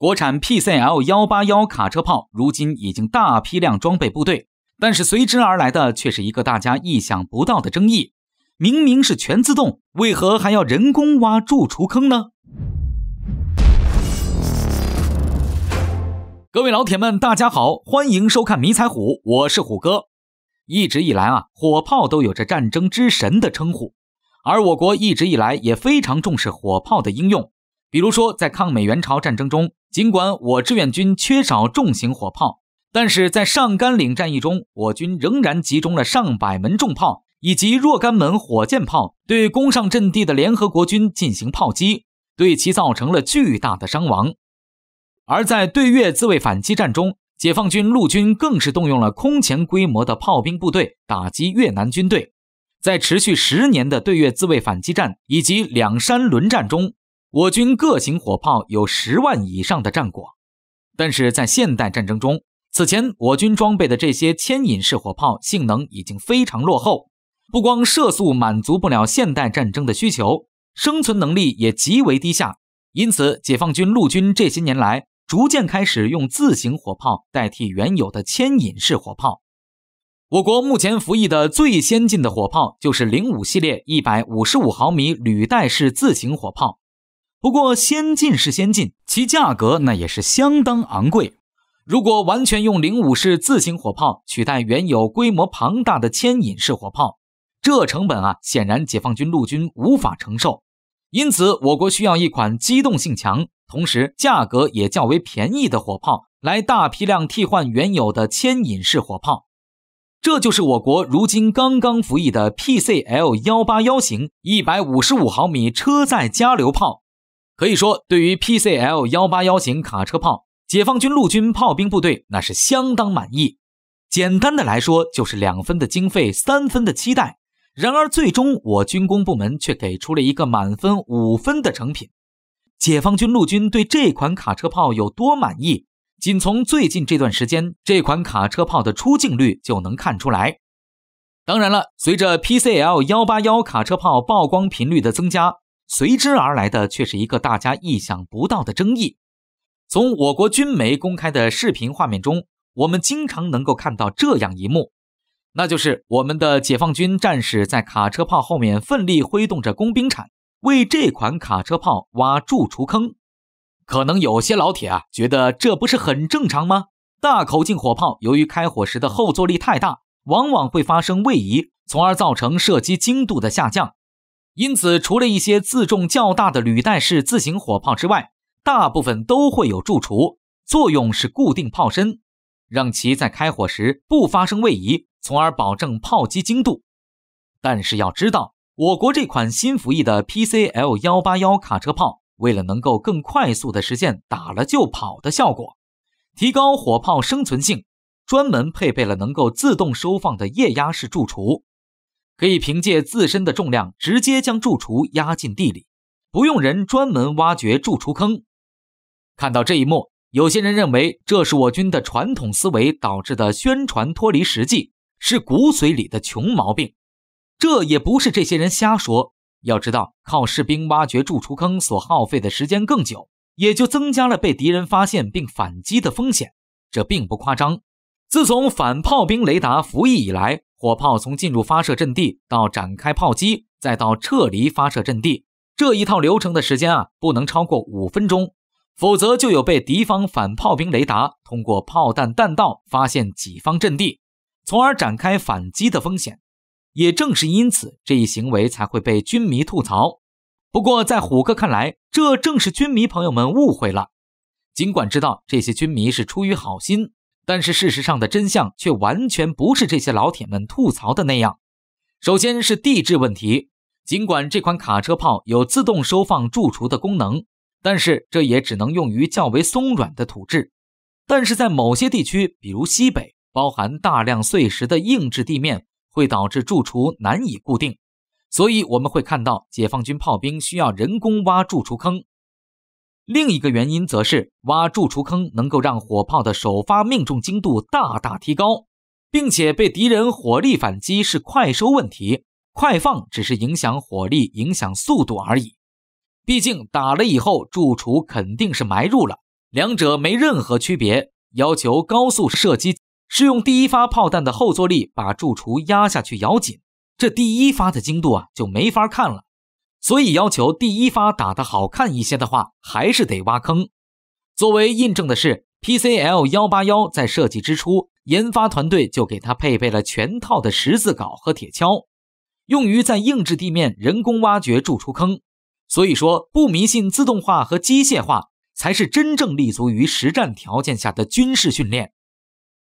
国产 PCL 幺八幺卡车炮如今已经大批量装备部队，但是随之而来的却是一个大家意想不到的争议：明明是全自动，为何还要人工挖筑除坑呢？各位老铁们，大家好，欢迎收看迷彩虎，我是虎哥。一直以来啊，火炮都有着战争之神的称呼，而我国一直以来也非常重视火炮的应用。比如说，在抗美援朝战争中，尽管我志愿军缺少重型火炮，但是在上甘岭战役中，我军仍然集中了上百门重炮以及若干门火箭炮，对攻上阵地的联合国军进行炮击，对其造成了巨大的伤亡。而在对越自卫反击战中，解放军陆军更是动用了空前规模的炮兵部队打击越南军队。在持续十年的对越自卫反击战以及两山轮战中，我军各型火炮有十万以上的战果，但是在现代战争中，此前我军装备的这些牵引式火炮性能已经非常落后，不光射速满足不了现代战争的需求，生存能力也极为低下。因此，解放军陆军这些年来逐渐开始用自行火炮代替原有的牵引式火炮。我国目前服役的最先进的火炮就是零五系列一百五十五毫米履带式自行火炮。不过先进是先进，其价格那也是相当昂贵。如果完全用零五式自行火炮取代原有规模庞大的牵引式火炮，这成本啊，显然解放军陆军无法承受。因此，我国需要一款机动性强、同时价格也较为便宜的火炮来大批量替换原有的牵引式火炮。这就是我国如今刚刚服役的 PCL 幺八幺型一百五十五毫米车载加榴炮。可以说，对于 P C L 幺八幺型卡车炮，解放军陆军炮兵部队那是相当满意。简单的来说，就是两分的经费，三分的期待。然而，最终我军工部门却给出了一个满分五分的成品。解放军陆军对这款卡车炮有多满意？仅从最近这段时间这款卡车炮的出镜率就能看出来。当然了，随着 P C L 幺八幺卡车炮曝光频率的增加。随之而来的却是一个大家意想不到的争议。从我国军媒公开的视频画面中，我们经常能够看到这样一幕，那就是我们的解放军战士在卡车炮后面奋力挥动着工兵铲，为这款卡车炮挖筑除坑。可能有些老铁啊，觉得这不是很正常吗？大口径火炮由于开火时的后坐力太大，往往会发生位移，从而造成射击精度的下降。因此，除了一些自重较大的履带式自行火炮之外，大部分都会有驻锄，作用是固定炮身，让其在开火时不发生位移，从而保证炮击精度。但是要知道，我国这款新服役的 P C L 幺八幺卡车炮，为了能够更快速的实现打了就跑的效果，提高火炮生存性，专门配备了能够自动收放的液压式驻锄。可以凭借自身的重量直接将蛀锄压进地里，不用人专门挖掘蛀锄坑。看到这一幕，有些人认为这是我军的传统思维导致的宣传脱离实际，是骨髓里的穷毛病。这也不是这些人瞎说。要知道，靠士兵挖掘蛀锄坑所耗费的时间更久，也就增加了被敌人发现并反击的风险。这并不夸张。自从反炮兵雷达服役以来，火炮从进入发射阵地到展开炮击，再到撤离发射阵地，这一套流程的时间啊，不能超过五分钟，否则就有被敌方反炮兵雷达通过炮弹弹道发现己方阵地，从而展开反击的风险。也正是因此，这一行为才会被军迷吐槽。不过，在虎哥看来，这正是军迷朋友们误会了。尽管知道这些军迷是出于好心。但是事实上的真相却完全不是这些老铁们吐槽的那样。首先是地质问题，尽管这款卡车炮有自动收放柱锄的功能，但是这也只能用于较为松软的土质。但是在某些地区，比如西北，包含大量碎石的硬质地面会导致柱锄难以固定，所以我们会看到解放军炮兵需要人工挖柱锄坑。另一个原因则是挖驻除坑能够让火炮的首发命中精度大大提高，并且被敌人火力反击是快收问题，快放只是影响火力、影响速度而已。毕竟打了以后驻除肯定是埋入了，两者没任何区别。要求高速射击是用第一发炮弹的后坐力把驻除压下去咬紧，这第一发的精度啊就没法看了。所以要求第一发打得好看一些的话，还是得挖坑。作为印证的是，PCL181 在设计之初，研发团队就给它配备了全套的十字镐和铁锹，用于在硬质地面人工挖掘筑出坑。所以说，不迷信自动化和机械化，才是真正立足于实战条件下的军事训练。